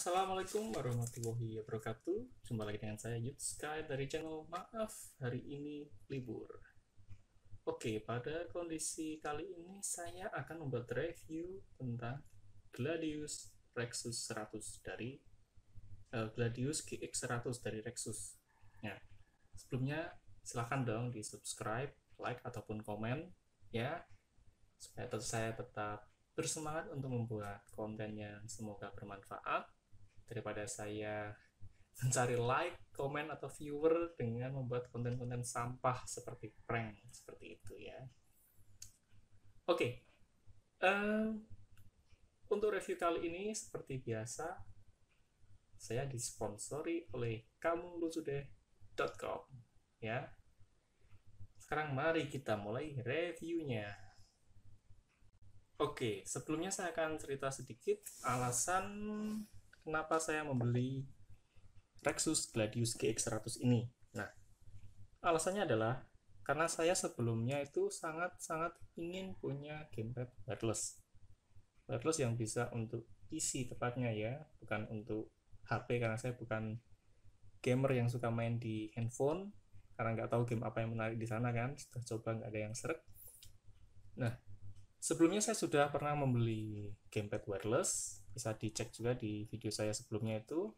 Assalamualaikum warahmatullahi wabarakatuh. Jumpa lagi dengan saya Yud Sky dari channel Maaf hari ini libur. Oke, pada kondisi kali ini saya akan membuat review tentang Gladius Rexus 100 dari uh, Gladius GX100 dari Rexus. Ya. Sebelumnya silahkan dong di subscribe, like ataupun komen ya supaya saya tetap bersemangat untuk membuat konten yang semoga bermanfaat daripada saya mencari like, komen atau viewer dengan membuat konten-konten sampah seperti prank seperti itu ya. Oke, okay. uh, eh, untuk review kali ini seperti biasa saya disponsori oleh kamu com ya. Sekarang mari kita mulai reviewnya. Oke, sebelumnya saya akan cerita sedikit alasan kenapa saya membeli Rexus Gladius GX100 ini. Nah, alasannya adalah karena saya sebelumnya itu sangat-sangat ingin punya gamepad wireless. Wireless yang bisa untuk PC tepatnya ya, bukan untuk HP karena saya bukan gamer yang suka main di handphone karena nggak tahu game apa yang menarik di sana kan, sudah coba nggak ada yang seret. Nah, sebelumnya saya sudah pernah membeli gamepad wireless bisa dicek juga di video saya sebelumnya itu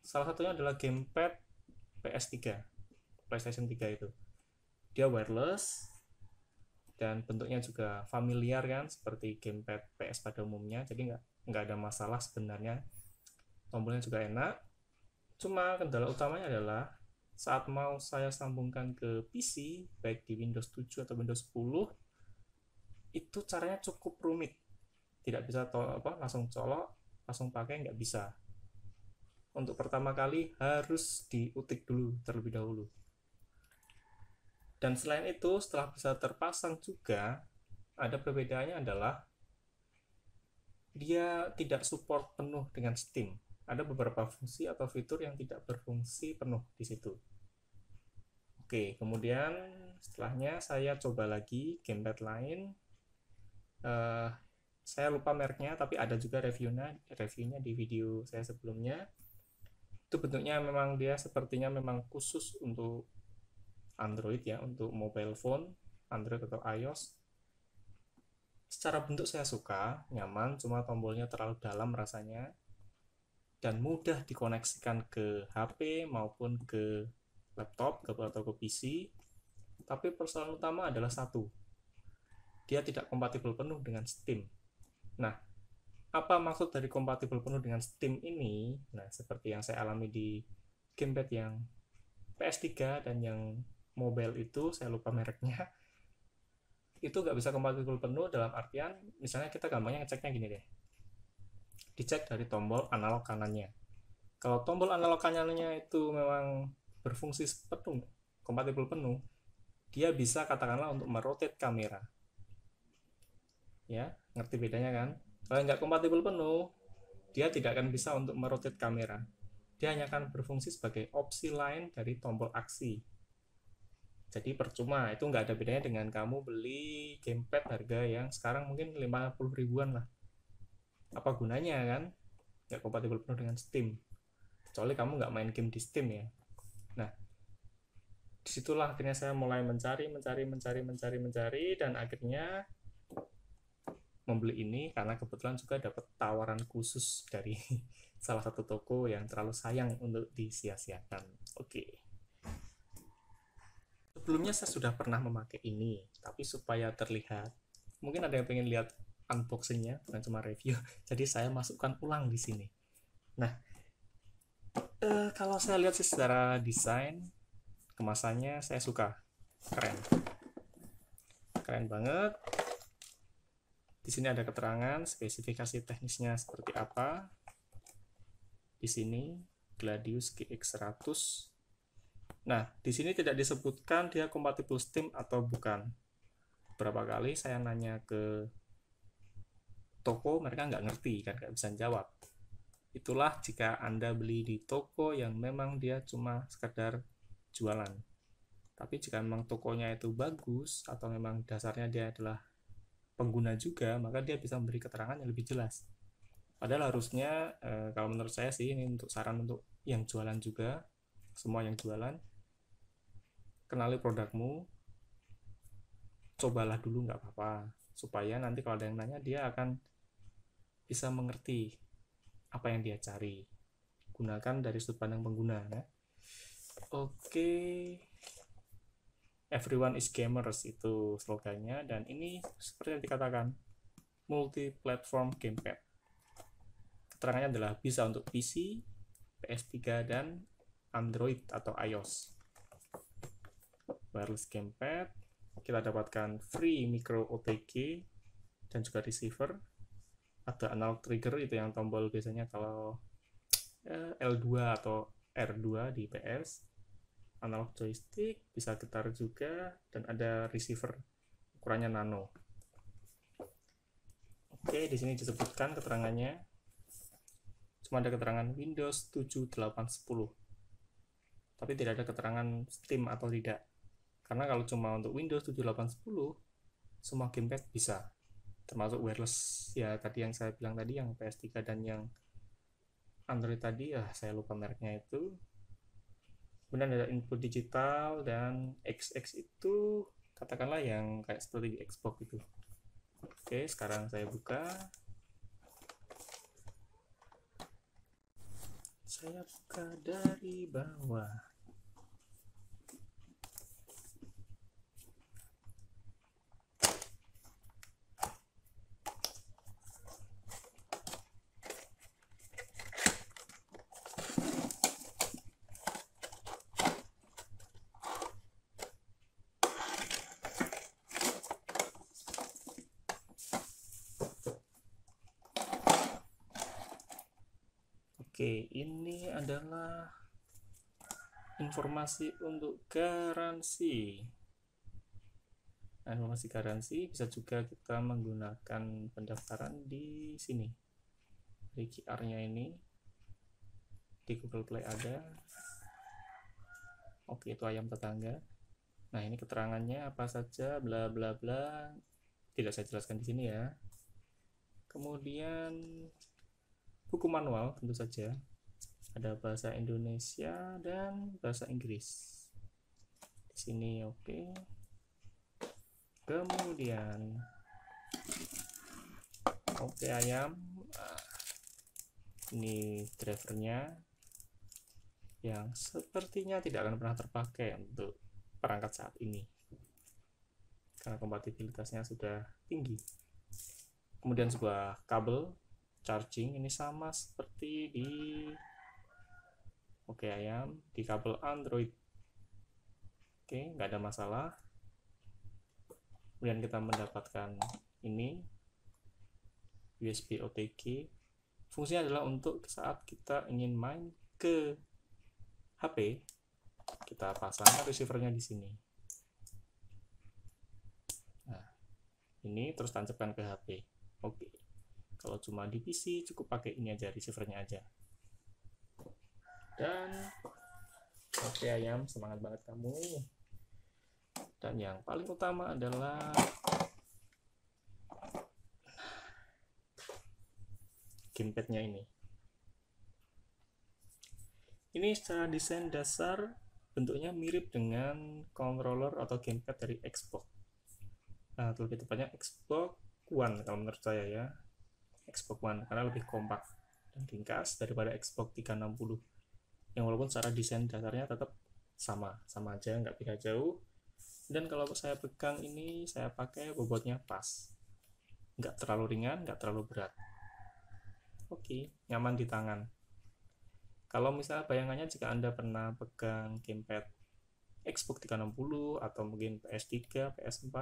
salah satunya adalah gamepad PS3 PlayStation 3 itu dia wireless dan bentuknya juga familiar kan seperti gamepad PS pada umumnya jadi nggak nggak ada masalah sebenarnya tombolnya juga enak cuma kendala utamanya adalah saat mau saya sambungkan ke PC baik di Windows 7 atau Windows 10 itu caranya cukup rumit tidak bisa to apa langsung colok langsung pakai nggak bisa untuk pertama kali harus diutik dulu terlebih dahulu dan selain itu setelah bisa terpasang juga ada perbedaannya adalah dia tidak support penuh dengan Steam ada beberapa fungsi atau fitur yang tidak berfungsi penuh di situ Oke, kemudian setelahnya saya coba lagi gamepad lain. Uh, saya lupa mereknya tapi ada juga reviewnya reviewnya di video saya sebelumnya itu bentuknya memang dia sepertinya memang khusus untuk Android ya untuk mobile phone Android atau iOS secara bentuk saya suka nyaman cuma tombolnya terlalu dalam rasanya dan mudah dikoneksikan ke HP maupun ke laptop atau ke PC tapi persoalan utama adalah satu dia tidak kompatibel penuh dengan Steam Nah, apa maksud dari kompatibel penuh dengan Steam ini? Nah, seperti yang saya alami di gamepad yang PS3 dan yang mobile itu, saya lupa mereknya, itu nggak bisa kompatibel penuh dalam artian, misalnya kita gampangnya ngeceknya gini deh. Dicek dari tombol analog kanannya. Kalau tombol analog kanannya itu memang berfungsi penuh, kompatibel penuh, dia bisa katakanlah untuk merotate kamera. Ya, ngerti bedanya kan kalau nggak kompatibel penuh dia tidak akan bisa untuk merotet kamera dia hanya akan berfungsi sebagai opsi lain dari tombol aksi jadi percuma itu nggak ada bedanya dengan kamu beli gamepad harga yang sekarang mungkin 50 ribuan lah apa gunanya kan nggak kompatibel penuh dengan Steam kecuali kamu nggak main game di Steam ya nah disitulah akhirnya saya mulai mencari mencari mencari mencari mencari dan akhirnya membeli ini karena kebetulan juga dapat tawaran khusus dari salah satu toko yang terlalu sayang untuk disia-siakan. Oke. Okay. Sebelumnya saya sudah pernah memakai ini, tapi supaya terlihat, mungkin ada yang pengen lihat unboxingnya, bukan cuma review. Jadi saya masukkan ulang di sini. Nah, eh, kalau saya lihat sih secara desain, kemasannya saya suka, keren, keren banget di sini ada keterangan spesifikasi teknisnya seperti apa. Di sini Gladius GX100. Nah, di sini tidak disebutkan dia kompatibel Steam atau bukan. Berapa kali saya nanya ke toko, mereka nggak ngerti kan nggak bisa jawab. Itulah jika Anda beli di toko yang memang dia cuma sekedar jualan. Tapi jika memang tokonya itu bagus atau memang dasarnya dia adalah pengguna juga maka dia bisa memberi keterangan yang lebih jelas padahal harusnya e, kalau menurut saya sih ini untuk saran untuk yang jualan juga semua yang jualan kenali produkmu cobalah dulu nggak apa-apa supaya nanti kalau ada yang nanya dia akan bisa mengerti apa yang dia cari gunakan dari sudut pandang pengguna ya. Oke, everyone is gamers itu slogannya dan ini seperti yang dikatakan multi platform gamepad keterangannya adalah bisa untuk PC PS3 dan Android atau iOS wireless gamepad kita dapatkan free micro OTG dan juga receiver ada analog trigger itu yang tombol biasanya kalau eh, L2 atau R2 di PS analog joystick, bisa getar juga, dan ada receiver ukurannya nano. Oke, di sini disebutkan keterangannya. Cuma ada keterangan Windows 7, 8, 10. Tapi tidak ada keterangan Steam atau tidak. Karena kalau cuma untuk Windows 7, 8, 10, semua gamepad bisa. Termasuk wireless, ya tadi yang saya bilang tadi, yang PS3 dan yang Android tadi, ya saya lupa mereknya itu kemudian ada input digital dan XX itu katakanlah yang kayak seperti di Xbox itu oke sekarang saya buka saya buka dari bawah Oke, ini adalah informasi untuk garansi. Nah, informasi garansi bisa juga kita menggunakan pendaftaran di sini. Di QR-nya ini di Google Play ada. Oke, itu ayam tetangga. Nah, ini keterangannya apa saja bla bla bla. Tidak saya jelaskan di sini ya. Kemudian buku manual tentu saja ada bahasa Indonesia dan bahasa Inggris di sini oke okay. kemudian oke okay, ayam ah, ini drivernya yang sepertinya tidak akan pernah terpakai untuk perangkat saat ini karena kompatibilitasnya sudah tinggi kemudian sebuah kabel charging ini sama seperti di Oke okay, ayam di kabel Android. Oke, okay, nggak ada masalah. Kemudian kita mendapatkan ini USB OTG. Fungsinya adalah untuk saat kita ingin main ke HP, kita pasang receivernya di sini. Nah, ini terus tancapkan ke HP. Oke kalau cuma di PC cukup pakai ini aja receivernya aja dan oke okay, ayam semangat banget kamu dan yang paling utama adalah gamepadnya ini ini secara desain dasar bentuknya mirip dengan controller atau gamepad dari Xbox nah lebih tepatnya Xbox One kalau menurut saya ya Xbox One karena lebih kompak dan ringkas daripada Xbox 360 yang walaupun secara desain dasarnya tetap sama sama aja nggak beda jauh dan kalau saya pegang ini saya pakai bobotnya pas nggak terlalu ringan nggak terlalu berat oke nyaman di tangan kalau misalnya bayangannya jika anda pernah pegang gamepad Xbox 360 atau mungkin PS3 PS4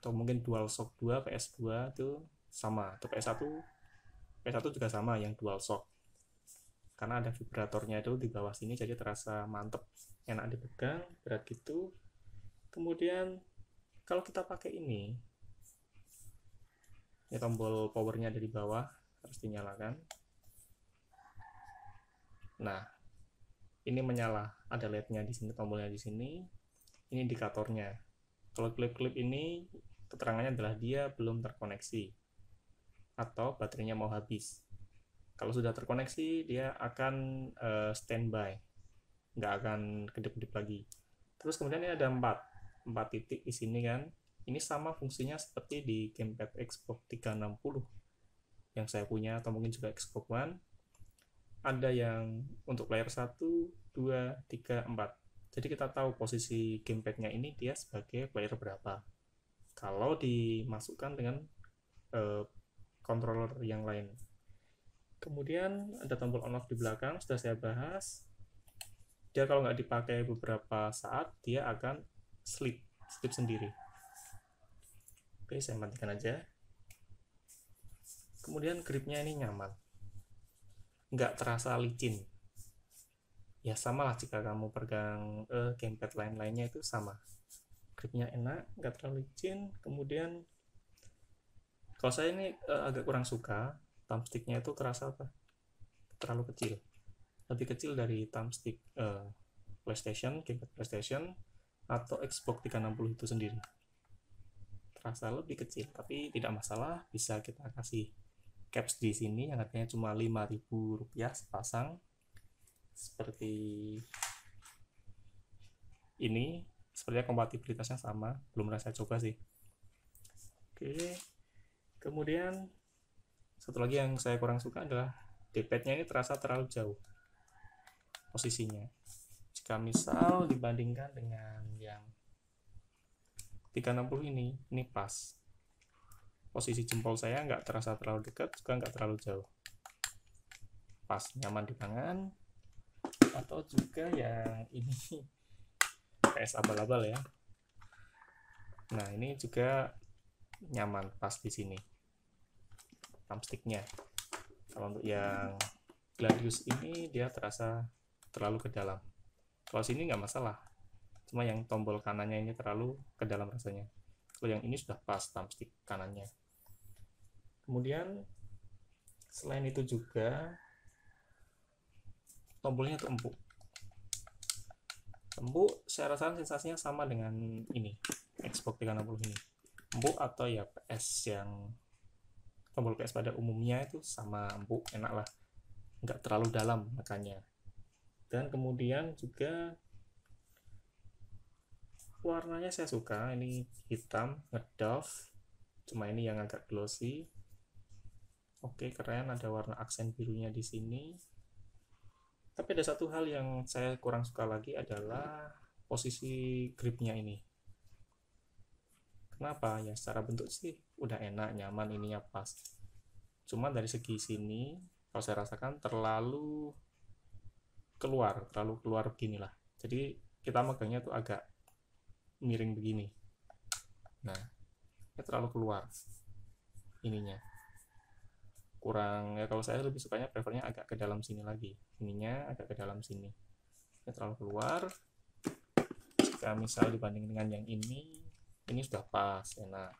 atau mungkin dual shock 2 PS2 itu sama atau PS1 PS1 juga sama yang dual shock karena ada vibratornya itu di bawah sini jadi terasa mantep enak dipegang berat gitu kemudian kalau kita pakai ini ini ya tombol powernya ada di bawah harus dinyalakan nah ini menyala ada lednya di sini tombolnya di sini ini indikatornya kalau klip-klip ini keterangannya adalah dia belum terkoneksi atau baterainya mau habis. Kalau sudah terkoneksi, dia akan uh, standby, nggak akan kedip-kedip lagi. Terus kemudian ini ada empat, empat titik di sini kan. Ini sama fungsinya seperti di gamepad Xbox 360 yang saya punya atau mungkin juga Xbox One. Ada yang untuk layar 1, 2, 3, 4. Jadi kita tahu posisi gamepadnya ini dia sebagai player berapa kalau dimasukkan dengan uh, controller yang lain. Kemudian ada tombol on off di belakang, sudah saya bahas. Dia kalau nggak dipakai beberapa saat, dia akan sleep, sleep sendiri. Oke, saya matikan aja. Kemudian gripnya ini nyaman. Nggak terasa licin. Ya sama lah jika kamu pegang uh, gamepad lain-lainnya itu sama gripnya enak nggak terlalu licin kemudian kalau saya ini uh, agak kurang suka thumbsticknya itu terasa apa terlalu kecil lebih kecil dari thumbstick uh, PlayStation, gamepad PlayStation atau Xbox 360 itu sendiri terasa lebih kecil tapi tidak masalah bisa kita kasih caps di sini yang harganya cuma 5000 rupiah sepasang seperti ini sepertinya kompatibilitasnya sama belum pernah saya coba sih oke kemudian satu lagi yang saya kurang suka adalah depetnya ini terasa terlalu jauh posisinya jika misal dibandingkan dengan yang 360 ini ini pas posisi jempol saya nggak terasa terlalu dekat juga nggak terlalu jauh pas nyaman di tangan atau juga yang ini es abal-abal ya nah ini juga nyaman pas di sini thumbsticknya kalau untuk yang gladius ini dia terasa terlalu ke dalam kalau sini nggak masalah cuma yang tombol kanannya ini terlalu ke dalam rasanya kalau yang ini sudah pas thumbstick kanannya kemudian selain itu juga tombolnya tuh empuk Embu saya rasa sensasinya sama dengan ini Xbox 360 ini Embu atau ya PS yang tombol PS pada umumnya itu sama empuk enak lah nggak terlalu dalam makanya dan kemudian juga warnanya saya suka ini hitam ngedove cuma ini yang agak glossy oke keren ada warna aksen birunya di sini tapi ada satu hal yang saya kurang suka lagi adalah posisi gripnya ini kenapa ya secara bentuk sih udah enak nyaman ininya pas cuma dari segi sini kalau saya rasakan terlalu keluar terlalu keluar beginilah jadi kita megangnya tuh agak miring begini nah ini terlalu keluar ininya kurang ya kalau saya lebih sukanya prefernya agak ke dalam sini lagi ininya agak ke dalam sini ya terlalu keluar jika misal dibanding dengan yang ini ini sudah pas enak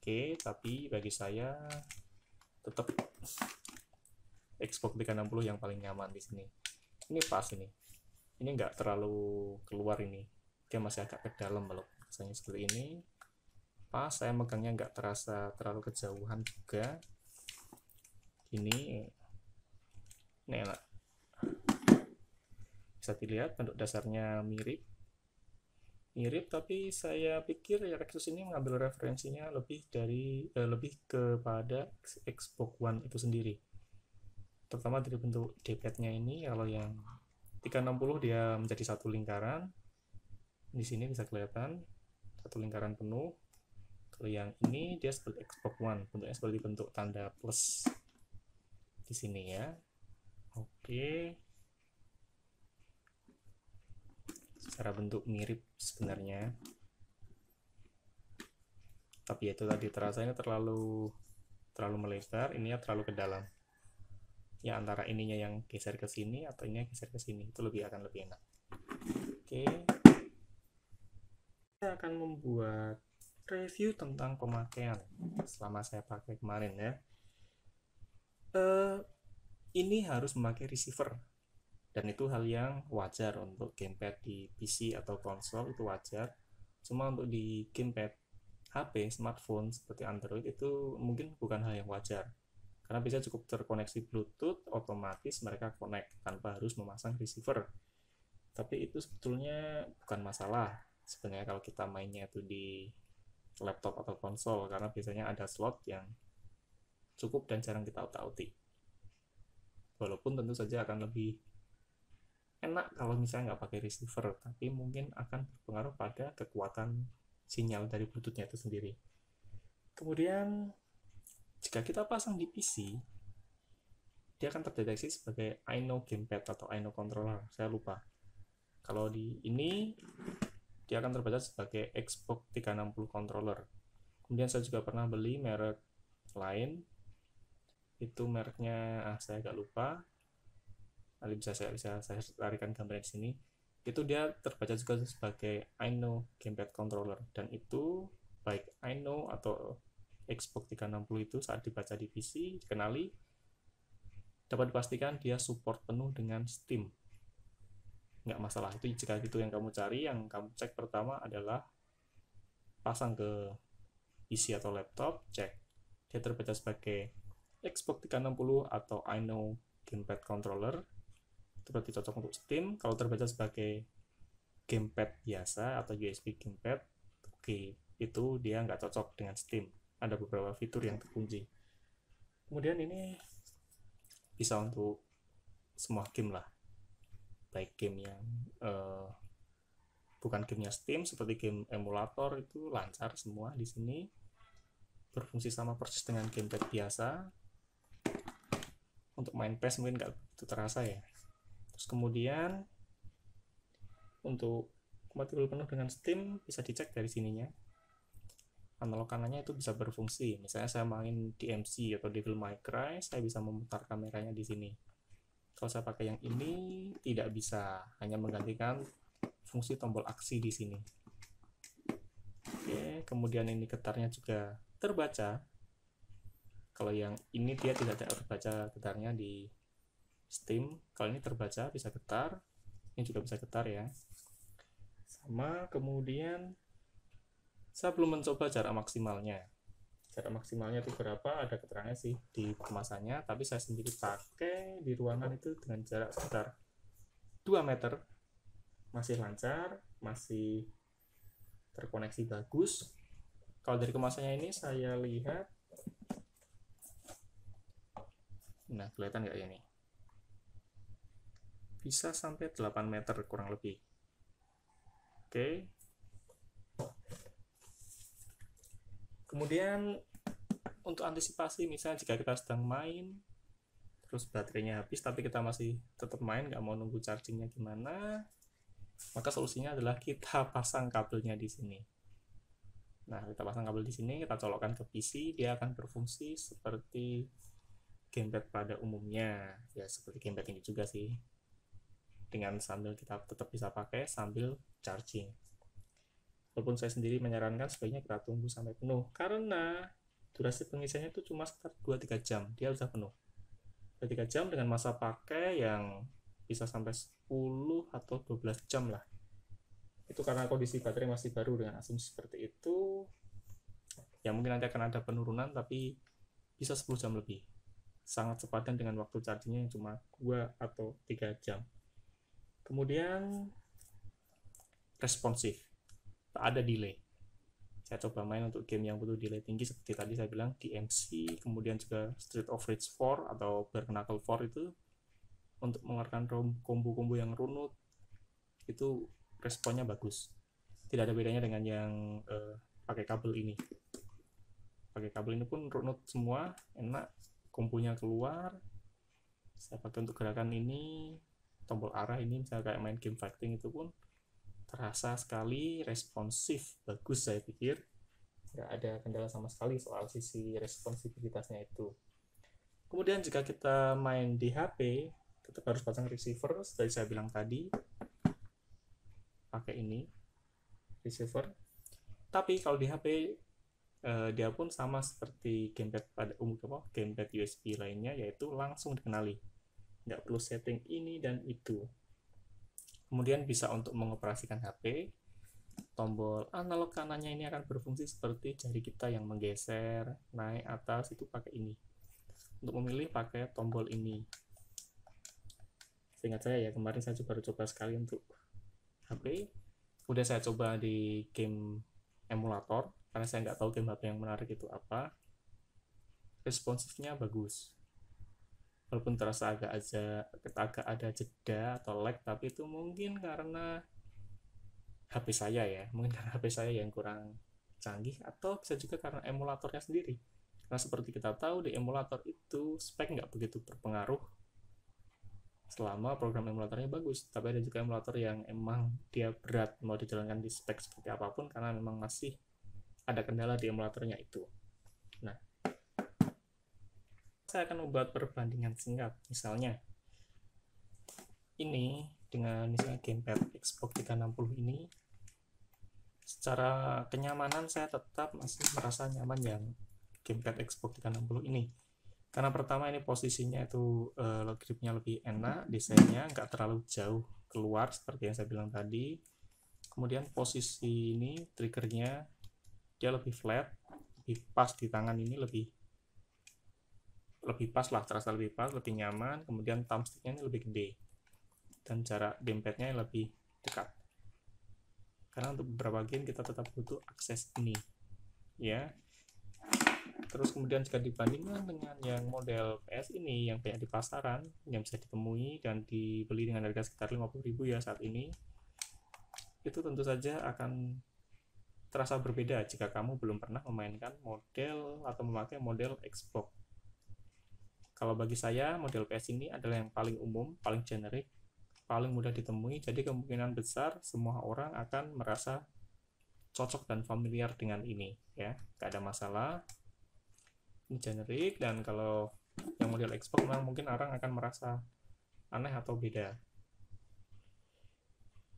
oke tapi bagi saya tetap Xbox 360 yang paling nyaman di sini ini pas ini ini enggak terlalu keluar ini dia masih agak ke dalam loh misalnya seperti ini pas saya megangnya nggak terasa terlalu kejauhan juga ini nela bisa dilihat bentuk dasarnya mirip mirip tapi saya pikir ya Rexus ini mengambil referensinya lebih dari eh, lebih kepada Xbox One itu sendiri terutama dari bentuk d nya ini kalau yang 360 dia menjadi satu lingkaran di sini bisa kelihatan satu lingkaran penuh kalau yang ini dia seperti Xbox One bentuknya seperti bentuk tanda plus di sini ya oke secara bentuk mirip sebenarnya tapi ya itu tadi terasa ini terlalu terlalu melebar, ininya terlalu ke dalam ya antara ininya yang geser ke sini atau ini geser ke sini itu lebih akan lebih enak oke kita akan membuat review tentang pemakaian selama saya pakai kemarin ya Eh, ini harus memakai receiver dan itu hal yang wajar untuk gamepad di PC atau konsol itu wajar cuma untuk di gamepad HP smartphone seperti Android itu mungkin bukan hal yang wajar karena bisa cukup terkoneksi Bluetooth otomatis mereka connect tanpa harus memasang receiver tapi itu sebetulnya bukan masalah sebenarnya kalau kita mainnya itu di laptop atau konsol karena biasanya ada slot yang cukup dan jarang kita otak outi walaupun tentu saja akan lebih enak kalau misalnya nggak pakai receiver tapi mungkin akan berpengaruh pada kekuatan sinyal dari bluetoothnya itu sendiri kemudian jika kita pasang di PC dia akan terdeteksi sebagai INO gamepad atau INO controller saya lupa kalau di ini dia akan terbaca sebagai Xbox 360 controller kemudian saya juga pernah beli merek lain itu mereknya ah, saya agak lupa nanti bisa saya bisa saya larikan gambarnya di sini itu dia terbaca juga sebagai I know gamepad controller dan itu baik I know atau Xbox 360 itu saat dibaca di PC dikenali dapat dipastikan dia support penuh dengan Steam nggak masalah itu jika itu yang kamu cari yang kamu cek pertama adalah pasang ke PC atau laptop cek dia terbaca sebagai Xbox 360 atau I know gamepad controller itu berarti cocok untuk Steam kalau terbaca sebagai gamepad biasa atau USB gamepad oke okay, itu dia nggak cocok dengan Steam ada beberapa fitur yang terkunci kemudian ini bisa untuk semua game lah baik game yang uh, bukan gamenya Steam seperti game emulator itu lancar semua di sini berfungsi sama persis dengan gamepad biasa untuk main press mungkin nggak itu terasa ya terus kemudian untuk kompatibel penuh dengan Steam bisa dicek dari sininya analog kanannya itu bisa berfungsi misalnya saya main DMC atau Devil May Cry saya bisa memutar kameranya di sini kalau saya pakai yang ini tidak bisa hanya menggantikan fungsi tombol aksi di sini oke kemudian ini ketarnya juga terbaca kalau yang ini dia tidak terbaca getarnya di Steam kalau ini terbaca bisa getar ini juga bisa getar ya sama kemudian saya belum mencoba jarak maksimalnya jarak maksimalnya itu berapa ada keterangannya sih di kemasannya tapi saya sendiri pakai di ruangan itu dengan jarak sekitar 2 meter masih lancar masih terkoneksi bagus kalau dari kemasannya ini saya lihat Nah, kelihatan nggak ya ini? Bisa sampai 8 meter kurang lebih. Oke. Kemudian untuk antisipasi misalnya jika kita sedang main terus baterainya habis tapi kita masih tetap main nggak mau nunggu chargingnya gimana maka solusinya adalah kita pasang kabelnya di sini nah kita pasang kabel di sini kita colokkan ke PC dia akan berfungsi seperti gamepad pada umumnya ya seperti gamepad ini juga sih dengan sambil kita tetap bisa pakai sambil charging walaupun saya sendiri menyarankan sebaiknya kita tunggu sampai penuh karena durasi pengisiannya itu cuma sekitar 2-3 jam dia sudah penuh 3 jam dengan masa pakai yang bisa sampai 10 atau 12 jam lah itu karena kondisi baterai masih baru dengan asumsi seperti itu ya mungkin nanti akan ada penurunan tapi bisa 10 jam lebih sangat sepadan dengan waktu chargingnya yang cuma 2 atau 3 jam. Kemudian responsif, tak ada delay. Saya coba main untuk game yang butuh delay tinggi seperti tadi saya bilang DMC, kemudian juga Street of Rage 4 atau Bare Knuckle 4 itu untuk mengeluarkan rom kombo-kombo yang runut itu responnya bagus. Tidak ada bedanya dengan yang uh, pakai kabel ini. Pakai kabel ini pun runut semua, enak, kumpulnya keluar saya pakai untuk gerakan ini tombol arah ini misalnya kayak main game fighting itu pun terasa sekali responsif bagus saya pikir nggak ada kendala sama sekali soal sisi responsivitasnya itu kemudian jika kita main di HP tetap harus pasang receiver seperti saya bilang tadi pakai ini receiver tapi kalau di HP uh, dia pun sama seperti gamepad pada umum apa gamepad USB lainnya yaitu langsung dikenali nggak perlu setting ini dan itu kemudian bisa untuk mengoperasikan HP tombol analog kanannya ini akan berfungsi seperti jari kita yang menggeser naik atas itu pakai ini untuk memilih pakai tombol ini seingat saya ya kemarin saya baru coba sekali untuk HP udah saya coba di game emulator karena saya nggak tahu game HP yang menarik itu apa responsifnya bagus walaupun terasa agak aja agak ada jeda atau lag tapi itu mungkin karena HP saya ya mungkin karena HP saya yang kurang canggih atau bisa juga karena emulatornya sendiri karena seperti kita tahu di emulator itu spek nggak begitu berpengaruh selama program emulatornya bagus tapi ada juga emulator yang emang dia berat mau dijalankan di spek seperti apapun karena memang masih ada kendala di emulatornya itu. Nah, saya akan membuat perbandingan singkat. Misalnya, ini dengan misalnya gamepad Xbox 360 ini, secara kenyamanan saya tetap masih merasa nyaman yang gamepad Xbox 360 ini. Karena pertama ini posisinya itu uh, eh, gripnya lebih enak, desainnya nggak terlalu jauh keluar seperti yang saya bilang tadi. Kemudian posisi ini triggernya dia lebih flat lebih pas di tangan ini lebih lebih pas lah terasa lebih pas lebih nyaman kemudian thumbsticknya ini lebih gede dan jarak dempetnya lebih dekat karena untuk beberapa game kita tetap butuh akses ini ya terus kemudian jika dibandingkan dengan yang model PS ini yang banyak di pasaran yang bisa ditemui dan dibeli dengan harga sekitar 50.000 ya saat ini itu tentu saja akan terasa berbeda jika kamu belum pernah memainkan model atau memakai model Xbox. Kalau bagi saya, model PS ini adalah yang paling umum, paling generik, paling mudah ditemui, jadi kemungkinan besar semua orang akan merasa cocok dan familiar dengan ini, ya. tidak ada masalah. Ini generik dan kalau yang model Xbox memang mungkin orang akan merasa aneh atau beda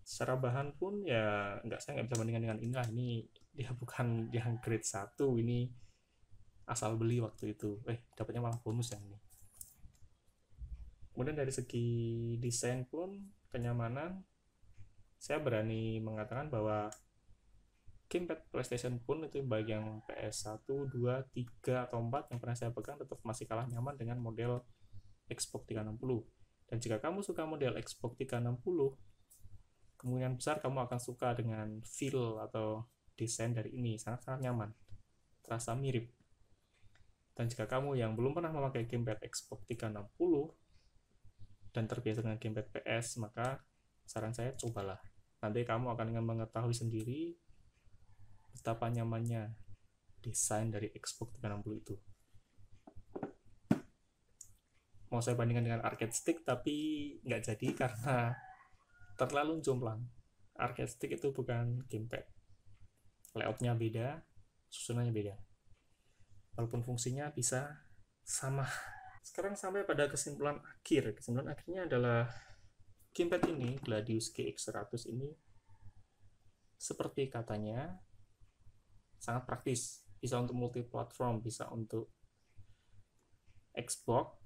secara bahan pun ya nggak saya nggak bisa bandingkan dengan lah ini dia bukan yang grade satu, ini asal beli waktu itu eh dapatnya malah bonus yang ini kemudian dari segi desain pun kenyamanan saya berani mengatakan bahwa gamepad PlayStation pun itu baik yang PS1, 2, 3 atau 4 yang pernah saya pegang tetap masih kalah nyaman dengan model Xbox 360. Dan jika kamu suka model Xbox 360, kemungkinan besar kamu akan suka dengan feel atau desain dari ini sangat-sangat nyaman terasa mirip dan jika kamu yang belum pernah memakai gamepad Xbox 360 dan terbiasa dengan gamepad PS maka saran saya cobalah nanti kamu akan mengetahui sendiri betapa nyamannya desain dari Xbox 360 itu mau saya bandingkan dengan arcade stick tapi nggak jadi karena terlalu jomplang. Arcade stick itu bukan gamepad. Layoutnya beda, susunannya beda. Walaupun fungsinya bisa sama. Sekarang sampai pada kesimpulan akhir. Kesimpulan akhirnya adalah gamepad ini, Gladius GX100 ini, seperti katanya, sangat praktis. Bisa untuk multi-platform, bisa untuk Xbox,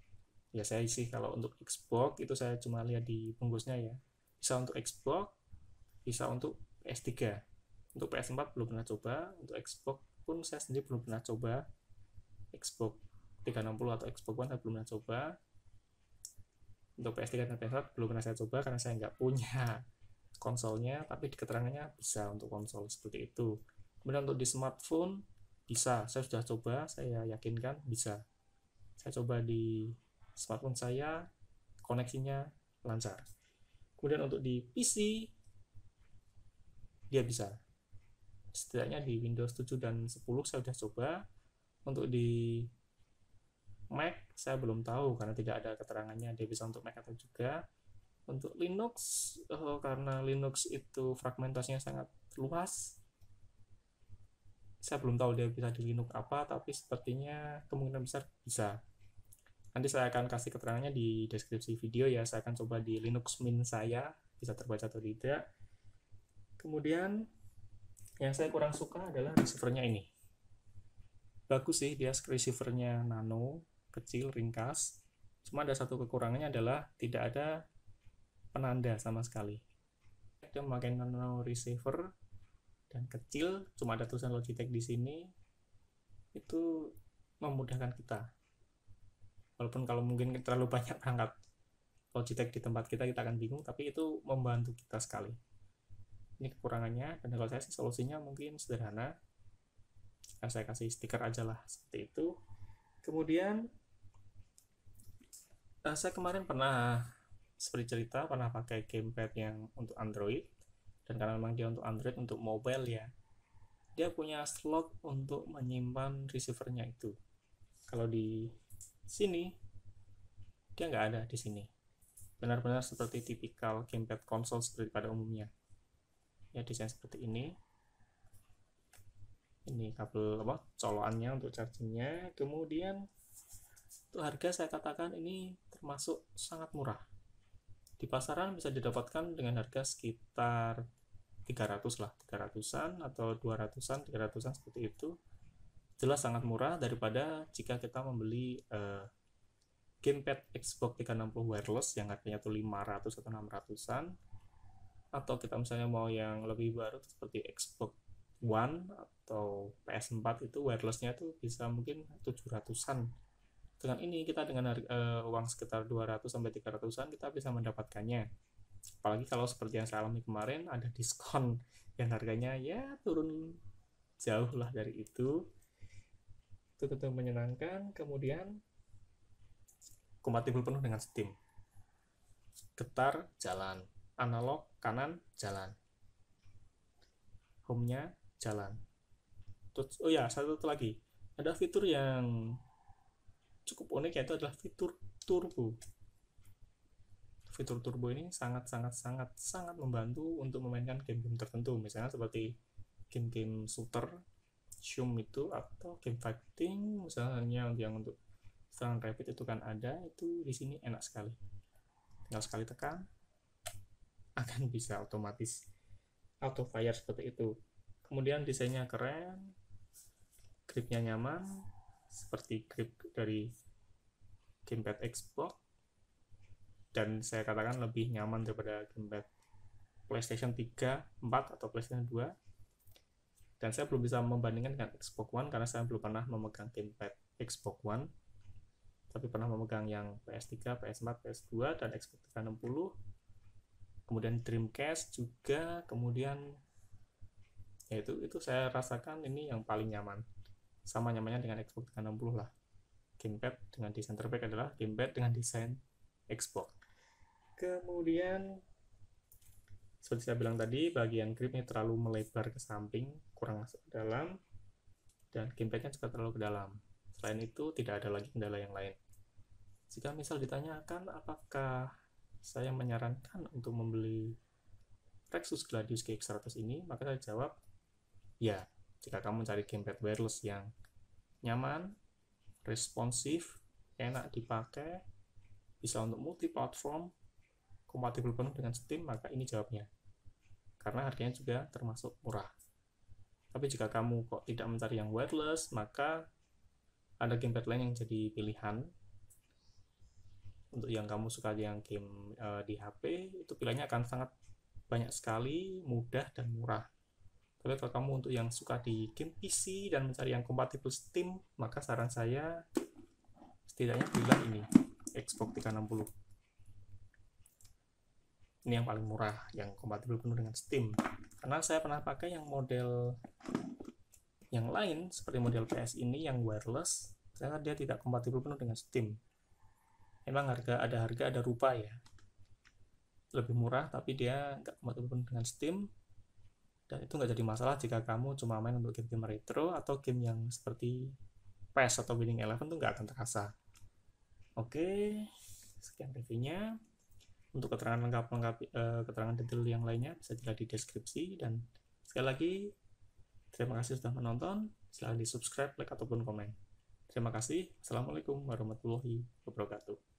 ya saya sih kalau untuk Xbox itu saya cuma lihat di bungkusnya ya bisa untuk Xbox bisa untuk PS3 untuk PS4 belum pernah coba untuk Xbox pun saya sendiri belum pernah coba Xbox 360 atau Xbox One saya belum pernah coba untuk PS3 dan PS4 belum pernah saya coba karena saya nggak punya konsolnya tapi di keterangannya bisa untuk konsol seperti itu kemudian untuk di smartphone bisa saya sudah coba saya yakinkan bisa saya coba di smartphone saya koneksinya lancar Kemudian untuk di PC, dia bisa. Setidaknya di Windows 7 dan 10 saya sudah coba. Untuk di Mac, saya belum tahu karena tidak ada keterangannya dia bisa untuk Mac atau juga. Untuk Linux, oh, karena Linux itu fragmentasinya sangat luas, saya belum tahu dia bisa di Linux apa, tapi sepertinya kemungkinan besar bisa. Nanti saya akan kasih keterangannya di deskripsi video ya. Saya akan coba di Linux Mint saya, bisa terbaca atau tidak. Kemudian yang saya kurang suka adalah receivernya ini. Bagus sih dia receivernya nano, kecil, ringkas. Cuma ada satu kekurangannya adalah tidak ada penanda sama sekali. Dia memakai nano receiver dan kecil, cuma ada tulisan Logitech di sini. Itu memudahkan kita walaupun kalau mungkin terlalu banyak perangkat Logitech di tempat kita kita akan bingung tapi itu membantu kita sekali ini kekurangannya dan kalau saya sih solusinya mungkin sederhana nah, saya kasih stiker aja lah seperti itu kemudian eh, saya kemarin pernah seperti cerita pernah pakai gamepad yang untuk Android dan karena memang dia untuk Android untuk mobile ya dia punya slot untuk menyimpan receivernya itu kalau di sini dia nggak ada di sini benar-benar seperti tipikal gamepad konsol seperti pada umumnya ya desain seperti ini ini kabel apa colokannya untuk chargingnya kemudian untuk harga saya katakan ini termasuk sangat murah di pasaran bisa didapatkan dengan harga sekitar 300 lah 300an atau 200an 300an seperti itu jelas sangat murah daripada jika kita membeli uh, gamepad Xbox 360 wireless yang harganya tuh 500 atau 600-an atau kita misalnya mau yang lebih baru seperti Xbox One atau PS4 itu wirelessnya tuh bisa mungkin 700-an dengan ini kita dengan harga, uh, uang sekitar 200 sampai 300-an kita bisa mendapatkannya apalagi kalau seperti yang saya alami kemarin ada diskon yang harganya ya turun jauh lah dari itu itu tetap menyenangkan kemudian kompatibel penuh dengan Steam getar jalan analog kanan jalan home-nya jalan terus oh ya satu lagi ada fitur yang cukup unik yaitu adalah fitur turbo fitur turbo ini sangat sangat sangat sangat membantu untuk memainkan game-game tertentu misalnya seperti game-game shooter Zoom itu atau game Fighting misalnya yang untuk serangan rapid itu kan ada itu di sini enak sekali tinggal sekali tekan akan bisa otomatis auto fire seperti itu kemudian desainnya keren gripnya nyaman seperti grip dari gamepad Xbox dan saya katakan lebih nyaman daripada gamepad PlayStation 3, 4 atau PlayStation 2 dan saya belum bisa membandingkan dengan Xbox One karena saya belum pernah memegang gamepad Xbox One tapi pernah memegang yang PS3, PS4, PS2 dan Xbox 360 kemudian Dreamcast juga kemudian ya itu itu saya rasakan ini yang paling nyaman sama nyamannya dengan Xbox 360 lah gamepad dengan desain terbaik adalah gamepad dengan desain Xbox kemudian seperti saya bilang tadi bagian gripnya terlalu melebar ke samping kurang masuk ke dalam dan gamepadnya juga terlalu ke dalam selain itu tidak ada lagi kendala yang lain jika misal ditanyakan apakah saya menyarankan untuk membeli Rexus Gladius GX100 ini maka saya jawab ya jika kamu cari gamepad wireless yang nyaman responsif enak dipakai bisa untuk multi platform kompatibel penuh dengan Steam maka ini jawabnya karena harganya juga termasuk murah. Tapi jika kamu kok tidak mencari yang wireless, maka ada gamepad lain yang jadi pilihan. Untuk yang kamu suka yang game uh, di HP, itu pilihannya akan sangat banyak sekali, mudah dan murah. Tapi kalau kamu untuk yang suka di game PC dan mencari yang kompatibel Steam, maka saran saya setidaknya pilih ini Xbox 360 ini yang paling murah yang kompatibel penuh dengan Steam karena saya pernah pakai yang model yang lain seperti model PS ini yang wireless ternyata dia tidak kompatibel penuh dengan Steam memang harga ada harga ada rupa ya lebih murah tapi dia nggak kompatibel penuh dengan Steam dan itu nggak jadi masalah jika kamu cuma main untuk game-game retro atau game yang seperti PS atau Winning Eleven itu nggak akan terasa oke sekian reviewnya untuk keterangan lengkap lengkap uh, keterangan detail yang lainnya bisa dilihat di deskripsi dan sekali lagi terima kasih sudah menonton. Silahkan di subscribe, like ataupun komen. Terima kasih. Assalamualaikum warahmatullahi wabarakatuh.